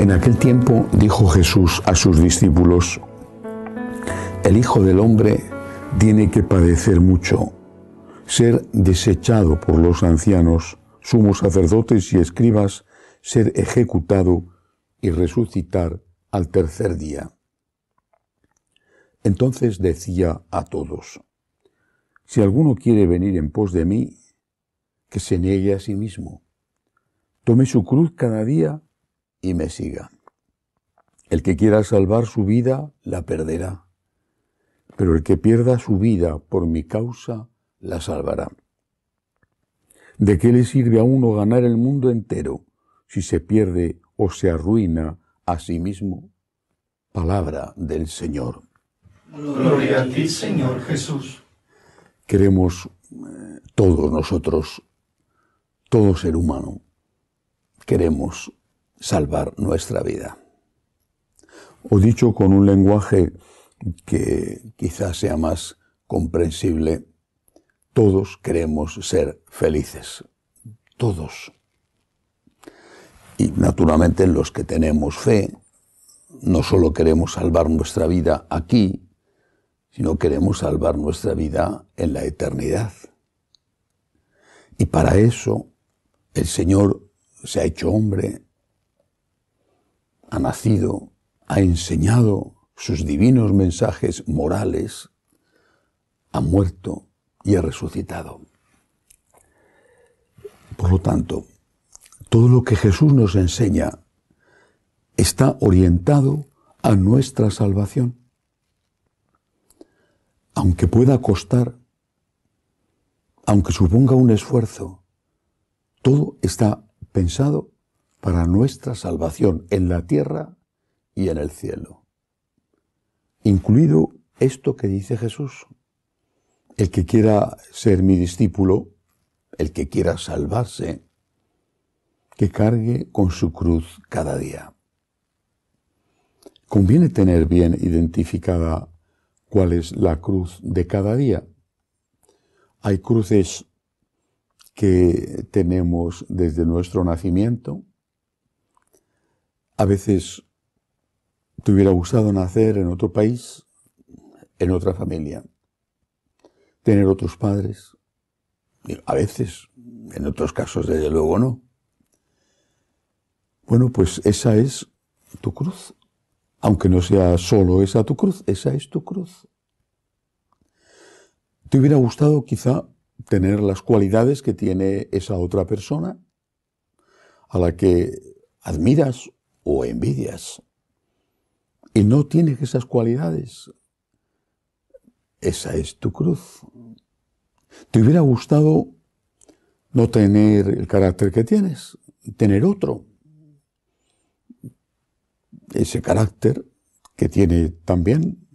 En aquel tiempo dijo Jesús a sus discípulos, el Hijo del Hombre tiene que padecer mucho, ser desechado por los ancianos, sumos sacerdotes y escribas, ser ejecutado y resucitar al tercer día. Entonces decía a todos, si alguno quiere venir en pos de mí, que se niegue a sí mismo, tome su cruz cada día y me siga. El que quiera salvar su vida, la perderá. Pero el que pierda su vida por mi causa, la salvará. ¿De qué le sirve a uno ganar el mundo entero si se pierde o se arruina a sí mismo? Palabra del Señor. Gloria a ti, Señor Jesús. Queremos eh, todos nosotros, todo ser humano, queremos salvar nuestra vida. O dicho con un lenguaje que quizás sea más comprensible, todos queremos ser felices, todos. Y naturalmente los que tenemos fe, no solo queremos salvar nuestra vida aquí, sino queremos salvar nuestra vida en la eternidad. Y para eso el Señor se ha hecho hombre, ha nacido, ha enseñado sus divinos mensajes morales, ha muerto y ha resucitado. Por lo tanto, todo lo que Jesús nos enseña está orientado a nuestra salvación. Aunque pueda costar, aunque suponga un esfuerzo, todo está pensado para nuestra salvación en la tierra y en el cielo. Incluido esto que dice Jesús. El que quiera ser mi discípulo, el que quiera salvarse, que cargue con su cruz cada día. Conviene tener bien identificada cuál es la cruz de cada día. Hay cruces que tenemos desde nuestro nacimiento, a veces te hubiera gustado nacer en otro país, en otra familia, tener otros padres. A veces, en otros casos desde luego no. Bueno, pues esa es tu cruz. Aunque no sea solo esa tu cruz, esa es tu cruz. ¿Te hubiera gustado quizá tener las cualidades que tiene esa otra persona a la que admiras o envidias. Y no tienes esas cualidades. Esa es tu cruz. Te hubiera gustado no tener el carácter que tienes, tener otro. Ese carácter que tiene también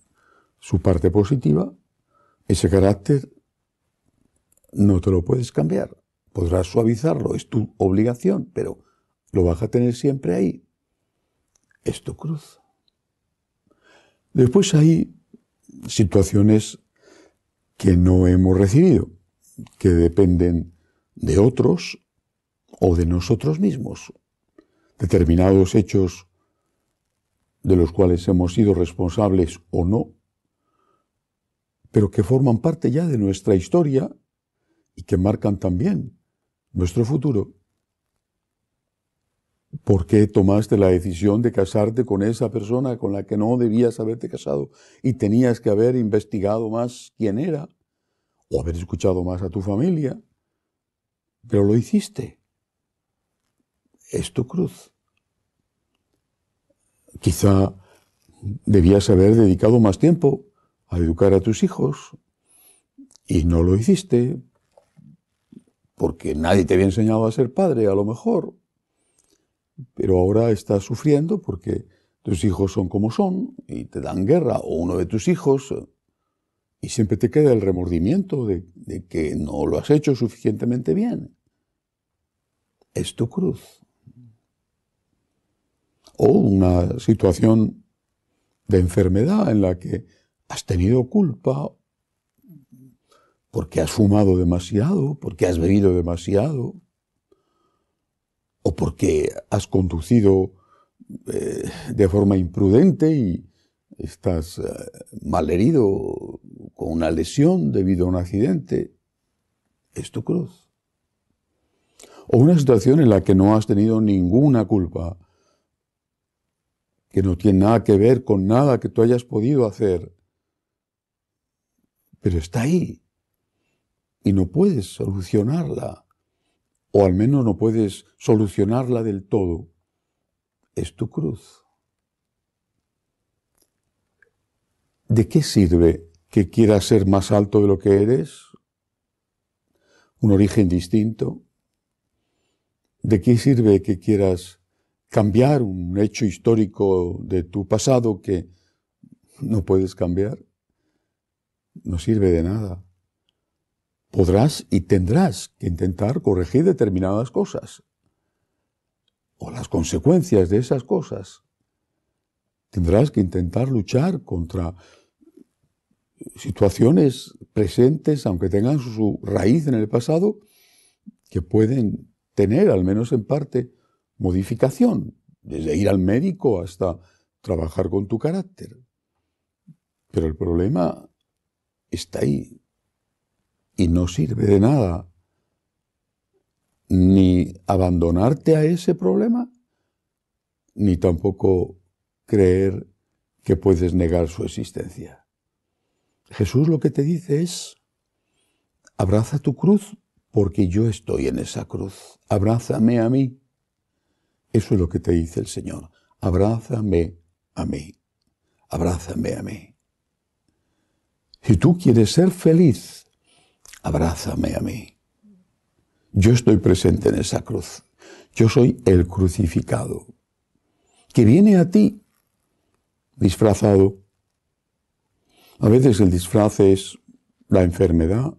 su parte positiva, ese carácter no te lo puedes cambiar. Podrás suavizarlo, es tu obligación, pero lo vas a tener siempre ahí. Esto cruza. cruz. Después hay situaciones que no hemos recibido, que dependen de otros o de nosotros mismos. Determinados hechos de los cuales hemos sido responsables o no, pero que forman parte ya de nuestra historia y que marcan también nuestro futuro. ¿Por qué tomaste la decisión de casarte con esa persona con la que no debías haberte casado y tenías que haber investigado más quién era o haber escuchado más a tu familia? Pero lo hiciste. Es tu cruz. Quizá debías haber dedicado más tiempo a educar a tus hijos y no lo hiciste porque nadie te había enseñado a ser padre, a lo mejor pero ahora estás sufriendo porque tus hijos son como son y te dan guerra, o uno de tus hijos, y siempre te queda el remordimiento de, que no lo has hecho suficientemente bien. Es tu cruz. O una situación de enfermedad en la que has tenido culpa porque has fumado demasiado, porque has bebido demasiado, o porque has conducido eh, de forma imprudente y estás eh, malherido con una lesión debido a un accidente, es tu cruz. O una situación en la que no has tenido ninguna culpa, que no tiene nada que ver con nada que tú hayas podido hacer, pero está ahí y no puedes solucionarla o al menos no puedes solucionarla del todo, es tu cruz. ¿De qué sirve que quieras ser más alto de lo que eres? ¿Un origen distinto? ¿De qué sirve que quieras cambiar un hecho histórico de tu pasado que no puedes cambiar? No sirve de nada podrás y tendrás que intentar corregir determinadas cosas o las consecuencias de esas cosas. Tendrás que intentar luchar contra situaciones presentes, aunque tengan su raíz en el pasado, que pueden tener, al menos en parte, modificación, desde ir al médico hasta trabajar con tu carácter. Pero el problema está ahí, y no sirve de nada ni abandonarte a ese problema, ni tampoco creer que puedes negar su existencia. Jesús lo que te dice es, abraza tu cruz porque yo estoy en esa cruz, abrázame a mí. Eso es lo que te dice el Señor, abrázame a mí, abrázame a mí. Si tú quieres ser feliz abrázame a mí. Yo estoy presente en esa cruz. Yo soy el crucificado, que viene a ti disfrazado. A veces el disfraz es la enfermedad,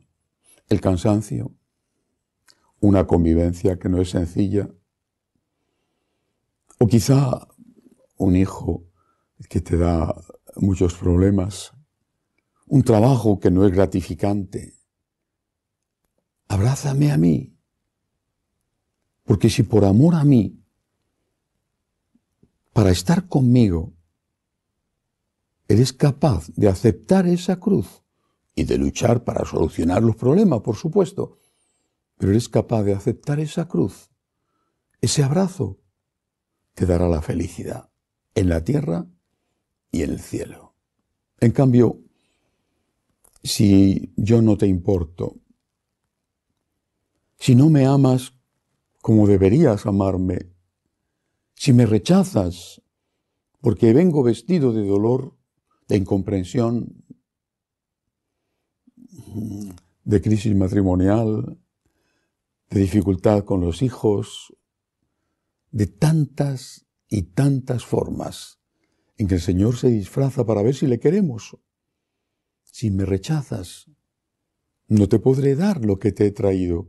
el cansancio, una convivencia que no es sencilla, o quizá un hijo que te da muchos problemas, un trabajo que no es gratificante, abrázame a mí. Porque si por amor a mí, para estar conmigo, eres capaz de aceptar esa cruz y de luchar para solucionar los problemas, por supuesto, pero eres capaz de aceptar esa cruz, ese abrazo, te dará la felicidad en la tierra y en el cielo. En cambio, si yo no te importo, si no me amas como deberías amarme, si me rechazas porque vengo vestido de dolor, de incomprensión, de crisis matrimonial, de dificultad con los hijos, de tantas y tantas formas en que el Señor se disfraza para ver si le queremos. Si me rechazas, no te podré dar lo que te he traído.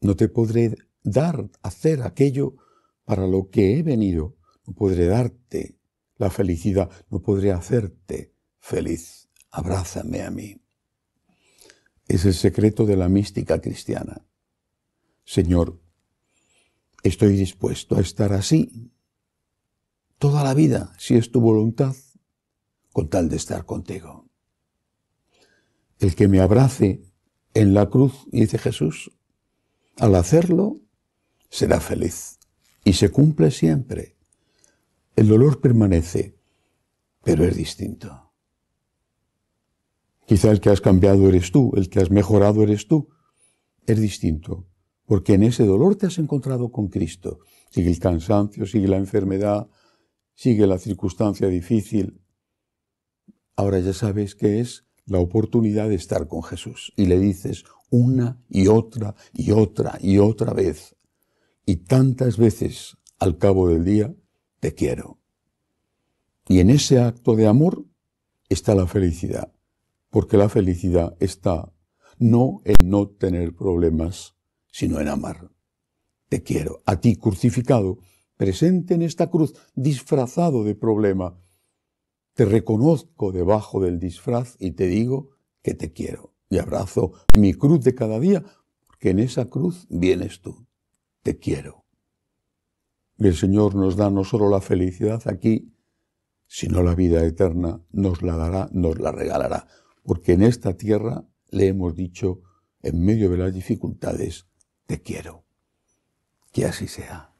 No te podré dar, hacer aquello para lo que he venido. No podré darte la felicidad, no podré hacerte feliz. Abrázame a mí. Es el secreto de la mística cristiana. Señor, estoy dispuesto a estar así toda la vida, si es tu voluntad, con tal de estar contigo. El que me abrace en la cruz, dice Jesús, al hacerlo, será feliz y se cumple siempre. El dolor permanece, pero es distinto. Quizá el que has cambiado eres tú, el que has mejorado eres tú. Es distinto, porque en ese dolor te has encontrado con Cristo. Sigue el cansancio, sigue la enfermedad, sigue la circunstancia difícil. Ahora ya sabes que es la oportunidad de estar con Jesús y le dices una y otra y otra y otra vez y tantas veces al cabo del día, te quiero. Y en ese acto de amor está la felicidad, porque la felicidad está no en no tener problemas, sino en amar. Te quiero, a ti crucificado, presente en esta cruz, disfrazado de problema, te reconozco debajo del disfraz y te digo que te quiero. Y abrazo mi cruz de cada día, porque en esa cruz vienes tú. Te quiero. Y el Señor nos da no solo la felicidad aquí, sino la vida eterna nos la dará, nos la regalará. Porque en esta tierra le hemos dicho, en medio de las dificultades, te quiero. Que así sea.